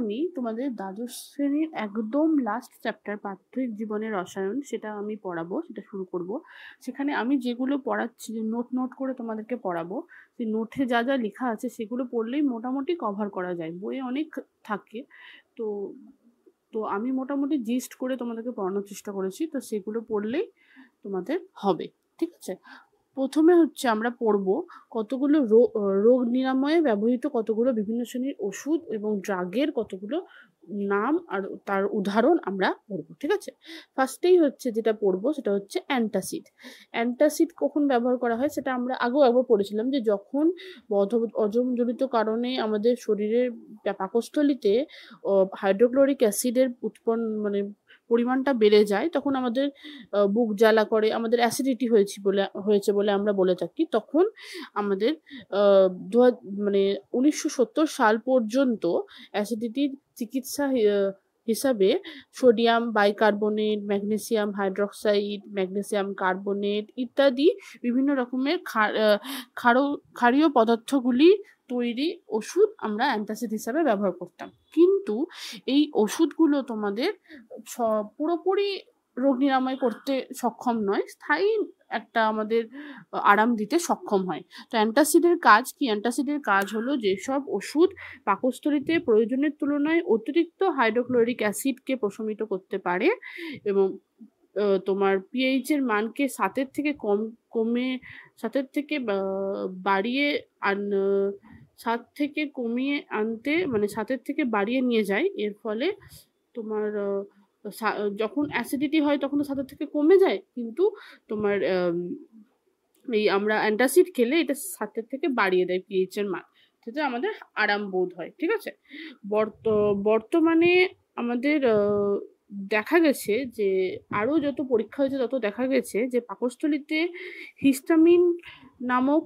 আমি তোমাদের দ্বাদশ শ্রেণীর একদম লাস্ট চ্যাপ্টার পাত্রিক জীবনের রসায়ন সেটা আমি পড়াবো সেটা শুরু করব সেখানে আমি যেগুলো পড়াচ্ছি নোট নোট করে তোমাদেরকে পড়াবো সেই নোটে যা যা লেখা আছে সেগুলো পড়লেই মোটামুটি কভার করা যায় বইয়ে অনেক থাকে তো তো আমি মোটামুটি জিস্ট করে তোমাদেরকে পড়ানোর চেষ্টা করেছি তো সেগুলো পড়লেই তোমাদের হবে ঠিক আছে প্রথমে হচ্ছে আমরা পড়ব কতগুলো রোগ নিরাময়ে ব্যবহৃত কতগুলো বিভিন্ন শ্রেণীর ওষুধ এবং ড্রাগের কতগুলো নাম আর তার উদাহরণ আমরা পড়ব ঠিক আছে ফার্স্টেই হচ্ছে যেটা পড়ব সেটা হচ্ছে অ্যান্টাসিড অ্যান্টাসিড কখন ব্যবহার করা হয় সেটা আমরা আগেও একবার পড়েছিলাম যে যখন বধ অজমজনিত কারণে আমাদের শরীরের পাকস্থলিতে হাইড্রোক্লোরিক অ্যাসিডের উৎপন্ন মানে পরিমাণটা বেড়ে যায় তখন আমাদের বুক জ্বালা করে আমাদের অ্যাসিডিটি হয়েছে বলে হয়েছে বলে আমরা বলে থাকি তখন আমাদের দু মানে উনিশশো সত্তর সাল পর্যন্ত অ্যাসিডিটির চিকিৎসা হিসাবে sodium bicarbonate magnesium hydroxide magnesium carbonate ইত্যাদি বিভিন্ন রকমের ক্ষারীয় পদার্থগুলি তৈরি ওষুধ আমরা অ্যান্টাসিড হিসাবে ব্যবহার করতাম কিন্তু এই ওষুধগুলো তোমাদের পুরোপুরি রোগ নিরাময় করতে সক্ষম নয় স্থায়ী একটা আমাদের আরাম দিতে সক্ষম হয় তো অ্যান্টাসিডের কাজ কি অ্যান্টাসিডের কাজ হলো যেসব ওষুধ পাকস্থলিতে প্রয়োজনের তুলনায় অতিরিক্ত হাইড্রোক্লোরিক অ্যাসিডকে প্রশমিত করতে পারে এবং তোমার পিএইচের মানকে সাতের থেকে কম কমে সাতের থেকে বাড়িয়ে আন সাত থেকে কমিয়ে আনতে মানে সাতের থেকে বাড়িয়ে নিয়ে যায় এর ফলে তোমার যখন অ্যাসিডিটি হয় তখন তো সাতের থেকে কমে যায় কিন্তু তোমার এই আমরা অ্যান্টাসিড খেলে এটা সাতের থেকে বাড়িয়ে দেয় পিএইচের মান সেটা আমাদের আরাম বোধ হয় ঠিক আছে বর্ত বর্তমানে আমাদের দেখা গেছে যে আরও যত পরীক্ষা হয়েছে তত দেখা গেছে যে পাকস্থলীতে হিস্টামিন নামক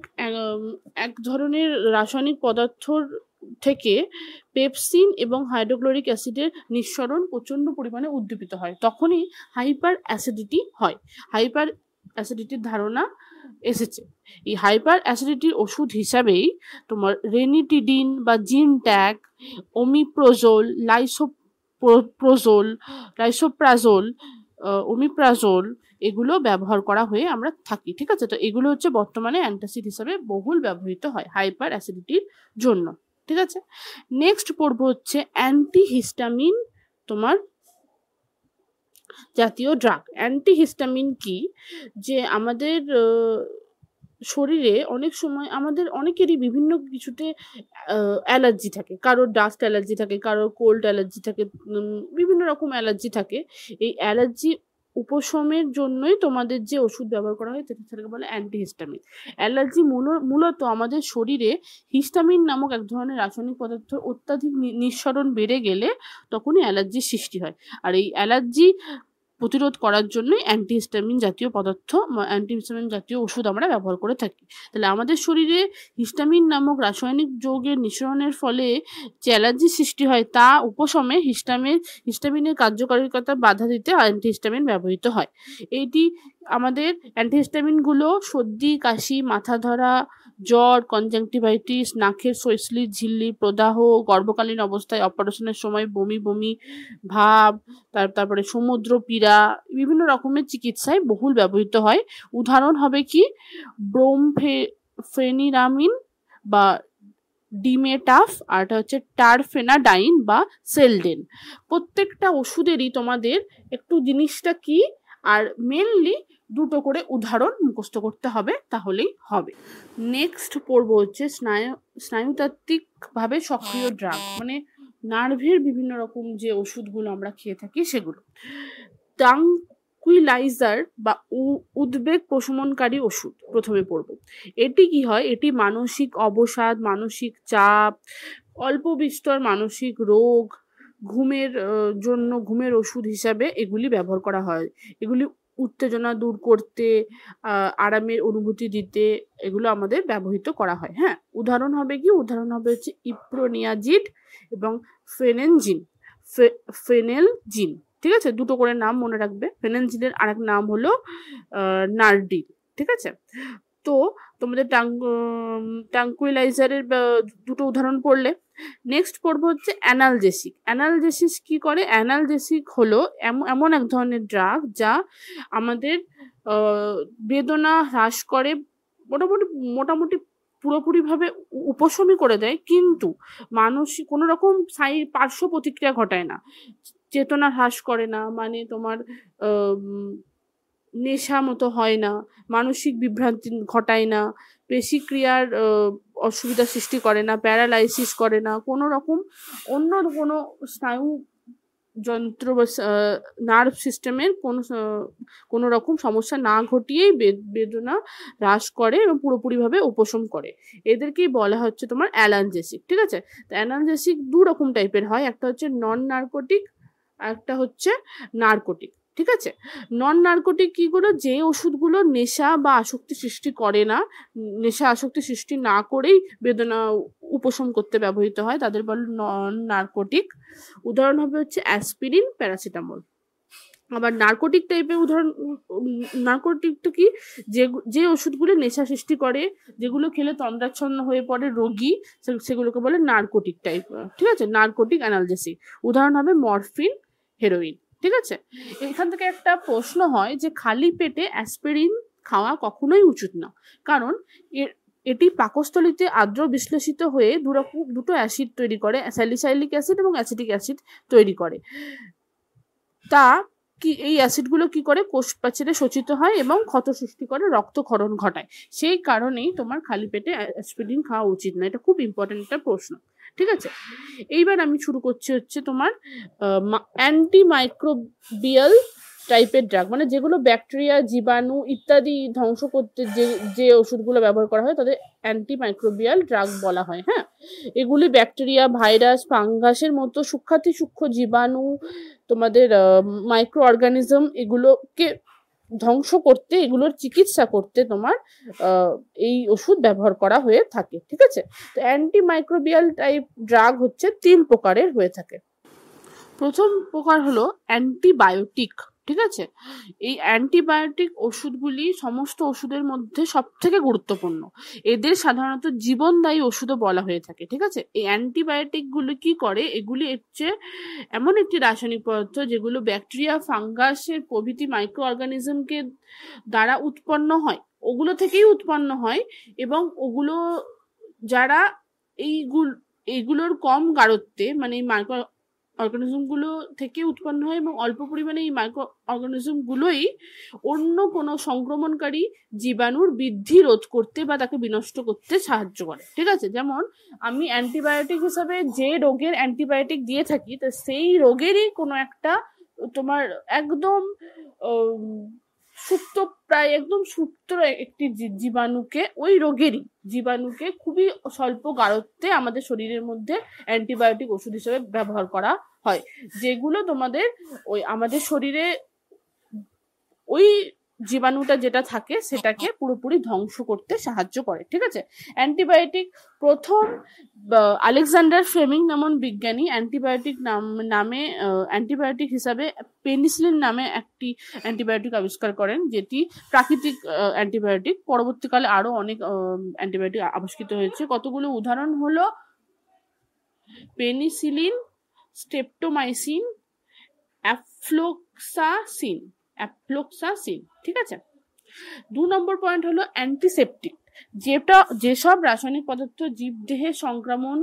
এক ধরনের রাসায়নিক পদার্থর থেকে পেপসিন এবং হাইড্রোক্লোরিক অ্যাসিডের নিঃসরণ প্রচণ্ড পরিমাণে উদ্দীপিত হয় তখনই হাইপার অ্যাসিডিটি হয় হাইপার অ্যাসিডিটির ধারণা এসেছে এই হাইপার অ্যাসিডিটির ওষুধ হিসাবেই তোমার রেনিটিডিন বা জিন ট্যাগ ওমিপ্রোজোল লাইসোপ প্রোজোল রাইসোপ্রাজোল ওমিপ্রাজোল এগুলো ব্যবহার করা হয়ে আমরা থাকি ঠিক আছে তো এগুলো হচ্ছে বর্তমানে অ্যান্টাসিড হিসাবে বহুল ব্যবহৃত হয় হাইপার অ্যাসিডিটির জন্য ঠিক আছে নেক্সট পড়বো হচ্ছে অ্যান্টিহিস্টামিন তোমার জাতীয় ড্রাগ অ্যান্টিহিস্টামিন কি যে আমাদের শরীরে অনেক সময় আমাদের অনেকেরই বিভিন্ন কিছুতে অ্যালার্জি থাকে কারোর ডাস্ট অ্যালার্জি থাকে কারোর কোল্ড অ্যালার্জি থাকে বিভিন্ন রকম অ্যালার্জি থাকে এই অ্যালার্জি উপশমের জন্যই তোমাদের যে ওষুধ ব্যবহার করা হয় সেটাকে বলে অ্যান্টিহিস্টামিন অ্যালার্জি মূলত আমাদের শরীরে হিস্টামিন নামক এক ধরনের রাসায়নিক পদার্থ অত্যাধিক নিঃসরণ বেড়ে গেলে তখনই অ্যালার্জির সৃষ্টি হয় আর এই অ্যালার্জি প্রতিরোধ করার জন্যই অ্যান্টিহিস্টামিন জাতীয় পদার্থ অ্যান্টিহিস্টামিন জাতীয় ওষুধ আমরা ব্যবহার করে থাকি তাহলে আমাদের শরীরে হিস্টামিন নামক রাসায়নিক যৌগের নিঃসরণের ফলে যে অ্যালার্জি সৃষ্টি হয় তা উপশমে হিস্টামিন হিস্টামিনের কার্যকারিতা বাধা দিতে অ্যান্টিহিস্টামিন ব্যবহৃত হয় এটি আমাদের অ্যান্টিহিস্টামিনগুলো সর্দি কাশি মাথা ধরা জ্বর কনজাংটিভাইটিস নাকের শৈশলি ঝিল্লি প্রদাহ গর্ভকালীন অবস্থায় অপারেশনের সময় বমি বমি ভাব তারপরে সমুদ্র পীড়া বিভিন্ন রকমের চিকিৎসায় বহুল ব্যবহৃত হয় উদাহরণ হবে কি ব্রোমফে ফেনিরামিন বা ডিমেটাফ আর এটা হচ্ছে টারফেনাডাইন বা সেলডেন প্রত্যেকটা ওষুধেরই তোমাদের একটু জিনিসটা কি আর মেনলি দুটো করে উদাহরণ মুখস্থ করতে হবে তাহলেই হবে নেক্সট পড়বো হচ্ছে স্নায়ু স্নায়ুতাত্ত্বিকভাবে সক্রিয় ড্রাগ হ্যাঁ। মানে নার্ভের বিভিন্ন রকম যে ওষুধগুলো আমরা খেয়ে থাকি সেগুলো টাং কুইলাইজার বা উদ্বেগ প্রশমনকারী ওষুধ প্রথমে পড়ব এটি কি হয় এটি মানসিক অবসাদ মানসিক চাপ অল্প বিস্তর মানসিক রোগ ঘুমের জন্য ঘুমের ওষুধ হিসাবে এগুলি ব্যবহার করা হয় এগুলি উত্তেজনা দূর করতে আরামের অনুভূতি দিতে এগুলো আমাদের ব্যবহৃত করা হয় হ্যাঁ উদাহরণ হবে কি উদাহরণ হবে হচ্ছে ইপ্রোনিয়াজিড এবং ফেনেনজিন ফেনেলজিন ঠিক আছে দুটো করে নাম মনে রাখবে ফেনেনজিনের আরেক নাম হলো নার্ডিল ঠিক আছে তো তোমাদের ট্যাঙ্কুইলাইজারের দুটো উদাহরণ পড়লে নেক্সট পড়বো হচ্ছে অ্যানালজেসিক অ্যানালজেসিস কি করে অ্যানালজেসিক হলো এমন এক ধরনের ড্রাগ যা আমাদের বেদনা হ্রাস করে মোটামুটি মোটামুটি পুরোপুরিভাবে উপশমী করে দেয় কিন্তু মানুষ কোনো রকম সাই পার্শ্ব প্রতিক্রিয়া ঘটায় না চেতনা হ্রাস করে না মানে তোমার নেশা মতো হয় না মানসিক বিভ্রান্তি ঘটায় না পেশিক্রিয়ার অসুবিধা সৃষ্টি করে না প্যারালাইসিস করে না কোনো রকম অন্য কোনো স্নায়ু যন্ত্র বা নার্ভ সিস্টেমের কোনো কোনো রকম সমস্যা না ঘটিয়েই বেদনা হ্রাস করে এবং পুরোপুরিভাবে উপশম করে এদেরকেই বলা হচ্ছে তোমার অ্যালানজেসিক ঠিক আছে তো অ্যালানজেসিক দু রকম টাইপের হয় একটা হচ্ছে নন নার্কোটিক আর একটা হচ্ছে নার্কোটিক ঠিক আছে নন নার্কোটিক কীগুলো যে ওষুধগুলো নেশা বা আসক্তি সৃষ্টি করে না নেশা আসক্তি সৃষ্টি না করেই বেদনা উপশম করতে ব্যবহৃত হয় তাদের বলে নন নার্কোটিক উদাহরণ হবে হচ্ছে অ্যাসপিরিন প্যারাসিটামল আবার নার্কোটিক টাইপের উদাহরণ নার্কোটিকটা কি যে যে ওষুধগুলো নেশা সৃষ্টি করে যেগুলো খেলে তন্দ্রাচ্ছন্ন হয়ে পড়ে রোগী সেগুলোকে বলে নার্কোটিক টাইপ ঠিক আছে নার্কোটিক অ্যানালজেসিক উদাহরণ হবে মরফিন হেরোইন ঠিক আছে এখান থেকে একটা প্রশ্ন হয় যে খালি পেটে অ্যাসপিরিন খাওয়া কখনোই উচিত না কারণ এর এটি পাকস্থলিতে আর্দ্র বিশ্লেষিত হয়ে দুরকম দুটো অ্যাসিড তৈরি করে স্যালিসাইলিক অ্যাসিড এবং অ্যাসিটিক অ্যাসিড তৈরি করে তা কি এই অ্যাসিডগুলো কি করে কোষ প্রাচীরে সচিত হয় এবং ক্ষত সৃষ্টি করে রক্তক্ষরণ ঘটায় সেই কারণেই তোমার খালি পেটে অ্যাসপিরিন খাওয়া উচিত না এটা খুব ইম্পর্টেন্ট একটা প্রশ্ন ঠিক আছে এইবার আমি শুরু করছি হচ্ছে তোমার অ্যান্টি মাইক্রোবিয়াল টাইপের ড্রাগ মানে যেগুলো ব্যাকটেরিয়া জীবাণু ইত্যাদি ধ্বংস করতে যে যে ওষুধগুলো ব্যবহার করা হয় তাদের অ্যান্টিমাইক্রোবিয়াল ড্রাগ বলা হয় হ্যাঁ এগুলি ব্যাকটেরিয়া ভাইরাস ফাঙ্গাসের মতো সূক্ষাতি সূক্ষ্ম জীবাণু তোমাদের মাইক্রো অর্গানিজম এগুলোকে ধ্বংস করতে এগুলোর চিকিৎসা করতে তোমার এই ওষুধ ব্যবহার করা হয়ে থাকে ঠিক আছে তো অ্যান্টিমাইক্রোবিয়াল টাইপ ড্রাগ হচ্ছে তিন প্রকারের হয়ে থাকে প্রথম প্রকার হলো অ্যান্টিবায়োটিক ঠিক আছে এই অ্যান্টিবায়োটিক ওষুধগুলি সমস্ত ওষুধের মধ্যে সব থেকে গুরুত্বপূর্ণ এদের সাধারণত জীবনদায়ী ওষুধও বলা হয়ে থাকে ঠিক আছে এই অ্যান্টিবায়োটিকগুলো কি করে এগুলি হচ্ছে এমন একটি রাসায়নিক পদার্থ যেগুলো ব্যাকটেরিয়া ফাঙ্গাসের প্রভৃতি মাইক্রো অর্গানিজমকে দ্বারা উৎপন্ন হয় ওগুলো থেকেই উৎপন্ন হয় এবং ওগুলো যারা এইগুলো এগুলোর কম গাড়ত্বে মানে মাইক্রো অর্গানিজমগুলো থেকে উৎপন্ন হয় এবং অল্প পরিমাণে এই মাইক্রো অর্গানিজমগুলোই অন্য কোনো সংক্রমণকারী জীবাণুর বৃদ্ধি রোধ করতে বা তাকে বিনষ্ট করতে সাহায্য করে ঠিক আছে যেমন আমি অ্যান্টিবায়োটিক হিসাবে যে রোগের অ্যান্টিবায়োটিক দিয়ে থাকি তো সেই রোগেরই কোনো একটা তোমার একদম সুপ্ত প্রায় একদম সুপ্ত একটি জীবাণুকে ওই রোগেরই জীবাণুকে খুবই স্বল্প গাঢ়ত্বে আমাদের শরীরের মধ্যে অ্যান্টিবায়োটিক ওষুধ হিসেবে ব্যবহার করা হয় যেগুলো তোমাদের ওই আমাদের শরীরে ওই জীবাণুটা যেটা থাকে সেটাকে হ্যাঁ। পুরোপুরি ধ্বংস করতে সাহায্য করে ঠিক আছে অ্যান্টিবায়োটিক প্রথম আলেকজান্ডার ফ্লেমিং নামন বিজ্ঞানী অ্যান্টিবায়োটিক নাম নামে অ্যান্টিবায়োটিক হিসাবে পেনিসিলিন নামে একটি অ্যান্টিবায়োটিক আবিষ্কার করেন যেটি প্রাকৃতিক অ্যান্টিবায়োটিক পরবর্তীকালে আরও অনেক অ্যান্টিবায়োটিক আবিষ্কৃত হয়েছে কতগুলো উদাহরণ হলো পেনিসিলিন স্টেপটোমাইসিন অ্যাফ্লোক্সাসিন অ্যাপ্লোক্সাসিন ঠিক আছে দু নম্বর পয়েন্ট হলো অ্যান্টিসেপ্টিক যেটা যেসব রাসায়নিক পদার্থ জীবদেহে সংক্রমণ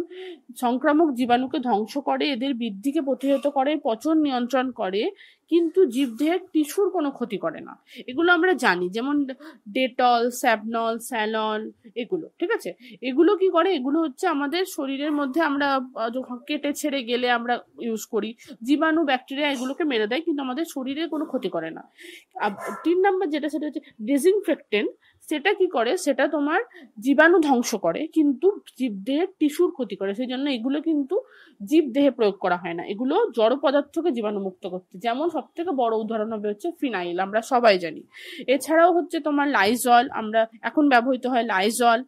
সংক্রামক জীবাণুকে ধ্বংস করে এদের বৃদ্ধিকে প্রতিহত করে পচন নিয়ন্ত্রণ করে কিন্তু জীবদেহের টিস্যুর কোনো ক্ষতি করে না এগুলো আমরা জানি যেমন ডেটল স্যাবনল স্যালন এগুলো ঠিক আছে এগুলো কি করে এগুলো হচ্ছে আমাদের শরীরের মধ্যে আমরা যখন কেটে ছেড়ে গেলে আমরা ইউজ করি জীবাণু ব্যাকটেরিয়া এগুলোকে মেরে দেয় কিন্তু আমাদের শরীরে কোনো ক্ষতি করে না তিন নাম্বার যেটা সেটা হচ্ছে ডিসইনফেক্টেন্ট সেটা কি করে সেটা তোমার জীবাণু ধ্বংস করে কিন্তু জীবদেহের টিস্যুর ক্ষতি করে সেই জন্য এগুলো কিন্তু জীবদেহে প্রয়োগ করা হয় না এগুলো জড় পদার্থকে জীবাণুমুক্ত করতে যেমন সব থেকে বড় উদাহরণ হবে হচ্ছে ফিনাইল আমরা সবাই জানি এছাড়াও হচ্ছে তোমার লাইজল আমরা এখন ব্যবহৃত হয় লাইজল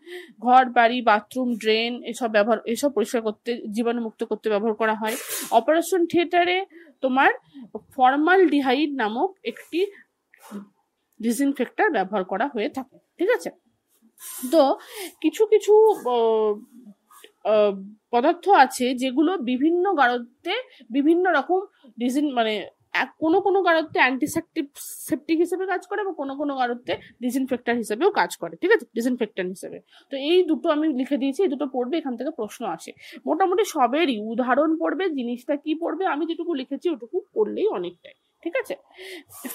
ঘর বাড়ি বাথরুম ড্রেন এসব ব্যবহার এসব পরিষ্কার করতে জীবাণুমুক্ত করতে ব্যবহার করা হয় অপারেশন থিয়েটারে তোমার ফর্মাল ডিহাইড নামক একটি ডিসইনফেক্টর ব্যবহার করা হয়ে থাকে ঠিক আছে তো কিছু কিছু পদার্থ আছে যেগুলো বিভিন্ন গাড়তে বিভিন্ন রকম ডিজিন মানে কোনো কোনো কারোতে অ্যান্টিসেপটিক সেপ্টিক হিসেবে কাজ করে এবং কোনো কোনো গাড়ত্বে ডিসইনফেক্টার হিসেবেও কাজ করে ঠিক আছে ডিসইনফেক্টর হিসেবে তো এই দুটো আমি লিখে দিয়েছি এই দুটো পড়বে এখান থেকে প্রশ্ন আসে মোটামুটি সবেরই উদাহরণ পড়বে জিনিসটা কি পড়বে আমি যেটুকু লিখেছি ওটুকু পড়লেই অনেকটাই ঠিক আছে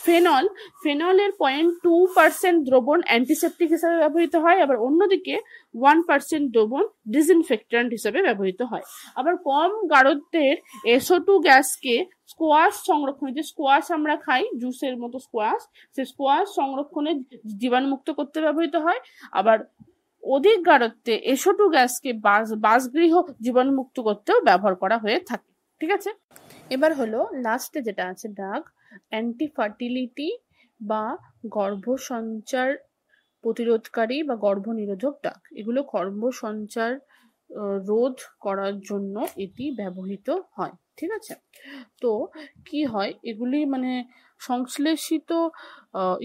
ফেনল ফেনলের পয়েন্ট টু পার্সেন্ট দ্রবণ অ্যান্টিসেপ্টিক হিসাবে ব্যবহৃত হয় আবার অন্যদিকে ওয়ান পার্সেন্ট দ্রবণ ডিসইনফেক্ট্যান্ট হিসাবে ব্যবহৃত হয় আবার কম গারত্বের এসো টু গ্যাসকে স্কোয়াশ সংরক্ষণে যে স্কোয়াশ আমরা খাই জুসের মতো স্কোয়াশ সে স্কোয়াশ সংরক্ষণে জীবাণুমুক্ত করতে ব্যবহৃত হয় আবার অধিক গাঢ়ত্বে এসোটু গ্যাসকে বাস বাসগৃহ জীবাণুমুক্ত করতেও ব্যবহার করা হয়ে থাকে ঠিক আছে এবার হলো লাস্টে যেটা আছে ড্রাগ অ্যান্টি ফার্টিলিটি বা গর্ভ সঞ্চার প্রতিরোধকারী বা গর্ভ নিরোধক ডাক এগুলো সঞ্চার রোধ করার জন্য এটি ব্যবহৃত হয় ঠিক আছে তো কি হয় এগুলি মানে সংশ্লেষিত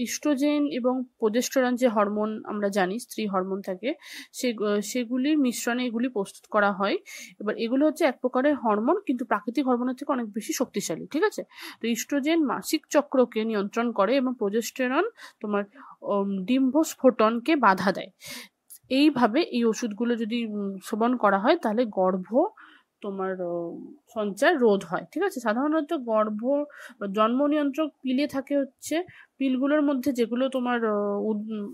ইস্ট্রোজেন এবং প্রোজেস্টোরান যে হরমোন আমরা জানি স্ত্রী হরমোন থাকে সে সেগুলির মিশ্রণে এগুলি প্রস্তুত করা হয় এবার এগুলো হচ্ছে এক প্রকারের হরমোন কিন্তু প্রাকৃতিক হরমোনের থেকে অনেক বেশি শক্তিশালী ঠিক আছে তো ইস্ট্রোজেন মাসিক চক্রকে নিয়ন্ত্রণ করে এবং প্রোজেস্টেরন তোমার ডিম্বস্ফোটনকে বাধা দেয় এইভাবে এই ওষুধগুলো যদি সেবন করা হয় তাহলে গর্ভ তোমার সঞ্চার রোধ হয় ঠিক আছে সাধারণত গর্ভ জন্ম নিয়ন্ত্রক পিলে থাকে হচ্ছে পিলগুলোর মধ্যে যেগুলো তোমার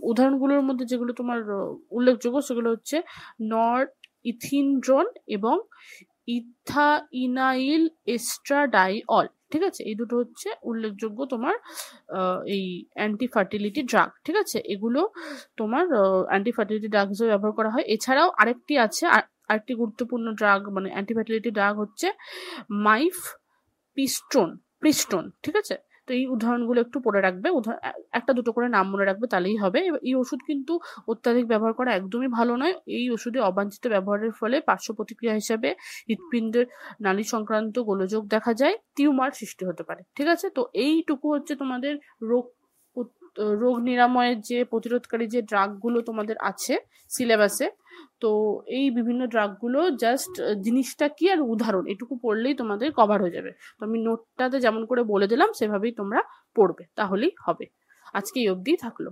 উদাহরণগুলোর মধ্যে যেগুলো তোমার উল্লেখযোগ্য সেগুলো হচ্ছে নর ইথিনড্রন এবং ইথাইনাইল এস্ট্রাডাইঅল ঠিক আছে এই দুটো হচ্ছে উল্লেখযোগ্য তোমার এই অ্যান্টি ফার্টিলিটি ড্রাগ ঠিক আছে এগুলো তোমার অ্যান্টি ফার্টিলিটি ড্রাগ হিসেবে ব্যবহার করা হয় এছাড়াও আরেকটি আছে আরেকটি গুরুত্বপূর্ণ ড্রাগ মানে অ্যান্টি ফার্টিলিটি ড্রাগ হচ্ছে মাইফ পিস্টোন পিস্টোন ঠিক আছে তো এই উদাহরণগুলো একটু পড়ে রাখবে একটা দুটো করে নাম মনে রাখবে তাহলেই হবে এই ওষুধ কিন্তু অত্যাধিক ব্যবহার করা একদমই ভালো নয় এই ওষুধে অবাঞ্ছিত ব্যবহারের ফলে পার্শ্ব প্রতিক্রিয়া হিসাবে হৃৎপিণ্ডের নালী সংক্রান্ত গোলযোগ দেখা যায় টিউমার সৃষ্টি হতে পারে ঠিক আছে তো এইটুকু হচ্ছে তোমাদের রোগ রোগ নিরাময়ের যে প্রতিরোধকারী যে ড্রাগগুলো তোমাদের আছে সিলেবাসে তো এই বিভিন্ন ড্রাগগুলো জাস্ট জিনিসটা কি আর উদাহরণ এটুকু পড়লেই তোমাদের কভার হয়ে যাবে তো আমি নোটটাতে যেমন করে বলে দিলাম সেভাবেই তোমরা পড়বে তাহলেই হবে আজকে এই অবধি থাকলো